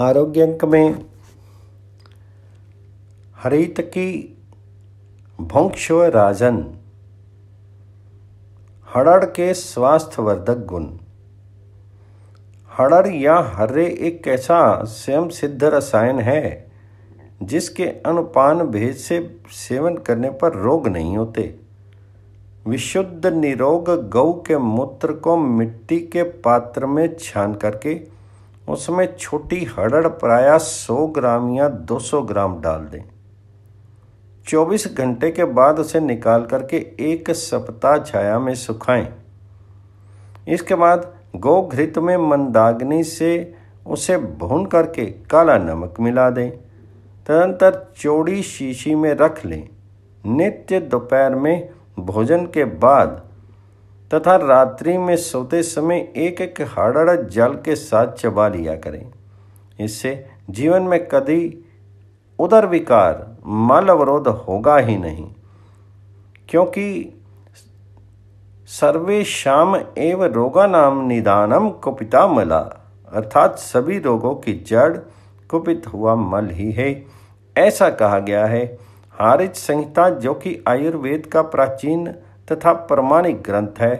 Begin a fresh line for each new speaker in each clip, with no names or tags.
आरोग्य अंक में हरित की भंक्षो राजन हड़ड़ के स्वास्थ्यवर्धक गुण हड़ड़ या हर्रे एक ऐसा स्वयं सिद्ध रसायन है जिसके अनुपान भेद से सेवन करने पर रोग नहीं होते विशुद्ध निरोग गौ के मूत्र को मिट्टी के पात्र में छान करके उसमें छोटी हड़ड़ प्राय 100 ग्राम या 200 ग्राम डाल दें 24 घंटे के बाद उसे निकाल करके एक सप्ताह छाया में सुखाएं इसके बाद घृत में मंदाग्नि से उसे भून करके काला नमक मिला दें तदंतर चौड़ी शीशी में रख लें नित्य दोपहर में भोजन के बाद तथा रात्रि में सोते समय एक एक हड़ड़ जल के साथ चबा लिया करें इससे जीवन में कभी उदर विकार मल अवरोध होगा ही नहीं क्योंकि सर्वे शाम एव रोगा नाम निदानम कुपिता मला अर्थात सभी रोगों की जड़ कुपित हुआ मल ही है ऐसा कहा गया है हारिज संहिता जो कि आयुर्वेद का प्राचीन तथा प्रमाणिक ग्रंथ है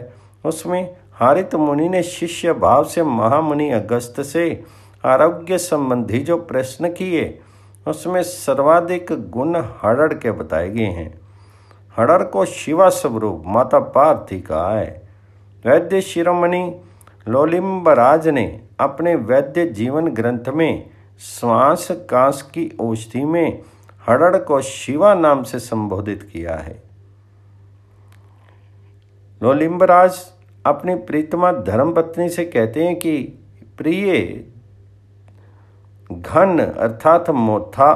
उसमें हारित मुनि ने शिष्य भाव से महामुनि अगस्त से आरोग्य संबंधी जो प्रश्न किए उसमें सर्वाधिक गुण हड़ड़ के बताए गए हैं हड़ड़ को शिवा स्वरूप माता पार्थी कहा है वैद्य शिरोमणि लोलिम्बराज ने अपने वैद्य जीवन ग्रंथ में श्वास कांस की औषधि में हड़ड़ को शिवा नाम से संबोधित किया है नौलिम्बराज अपनी प्रीतमा धर्मपत्नी से कहते हैं कि प्रिय घन अर्थात मोथा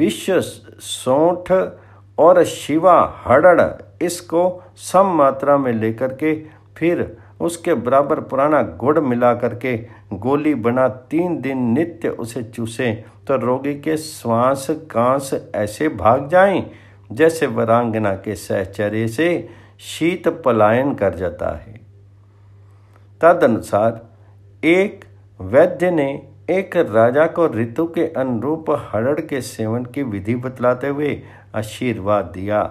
विश्व सोठ और शिवा हड़ड़ इसको सम मात्रा में लेकर के फिर उसके बराबर पुराना गुड़ मिला करके गोली बना तीन दिन नित्य उसे चूसे तो रोगी के श्वास कांस ऐसे भाग जाएं जैसे वरांगना के सहचर्य से शीत पलायन कर जाता है तद अनुसार एक वैद्य ने एक राजा को ऋतु के अनुरूप हरड़ के सेवन की विधि बतलाते हुए आशीर्वाद दिया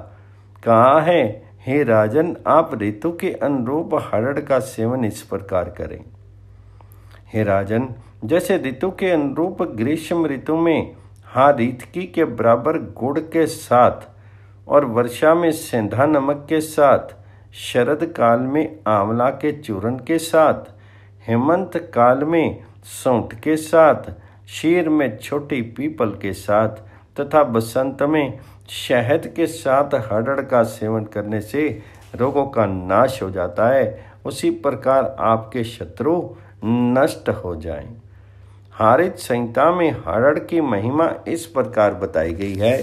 कहा है हे राजन आप ऋतु के अनुरूप हरड़ का सेवन इस प्रकार करें हे राजन जैसे ऋतु के अनुरूप ग्रीष्म ऋतु में हारीतकी के बराबर गुड़ के साथ और वर्षा में सेंधा नमक के साथ शरद काल में आंवला के चूर्ण के साथ हेमंत काल में सौंठ के साथ शीर में छोटी पीपल के साथ तथा बसंत में शहद के साथ हड़ड़ का सेवन करने से रोगों का नाश हो जाता है उसी प्रकार आपके शत्रु नष्ट हो जाएं। हारित संहिता में हरड़ की महिमा इस प्रकार बताई गई है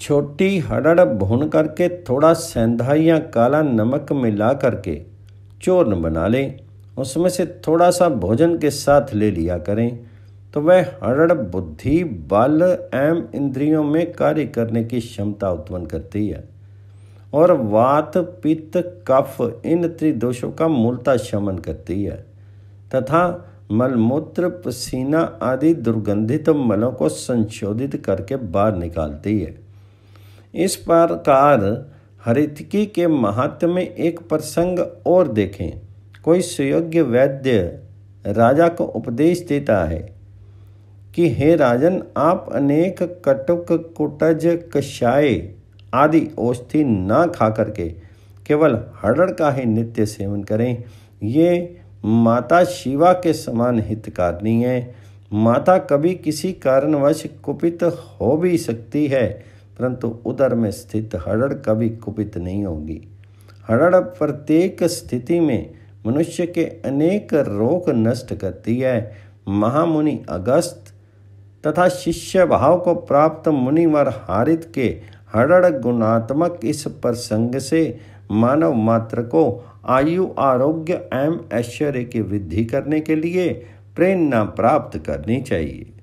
छोटी हड़ड़ भून करके थोड़ा सेंधा या काला नमक मिला करके चूर्ण बना लें उसमें से थोड़ा सा भोजन के साथ ले लिया करें तो वह हड़ड बुद्धि बल एम इंद्रियों में कार्य करने की क्षमता उत्पन्न करती है और वात पित्त कफ इन त्रिदोषों का मूलता शमन करती है तथा मलमूत्र पसीना आदि दुर्गंधित मलों को संशोधित करके बाहर निकालती है इस प्रकार हरितकी के महत्व में एक प्रसंग और देखें कोई सुयोग्य वैद्य राजा को उपदेश देता है कि हे राजन आप अनेक कटुक कुटज कषाय आदि औषधि ना खा करके केवल हड़ड़ का ही नित्य सेवन करें ये माता शिवा के समान हितकारिणी है माता कभी किसी कारणवश कुपित हो भी सकती है परंतु उदर में स्थित हड़ड़ कभी कुपित नहीं होगी हड़ड़ प्रत्येक स्थिति में मनुष्य के अनेक रोग नष्ट करती है महामुनि अगस्त तथा शिष्य भाव को प्राप्त मुनिवर हारित के हड़ड़ गुणात्मक इस प्रसंग से मानव मात्र को आयु आरोग्य एवं ऐश्वर्य की वृद्धि करने के लिए प्रेरणा प्राप्त करनी चाहिए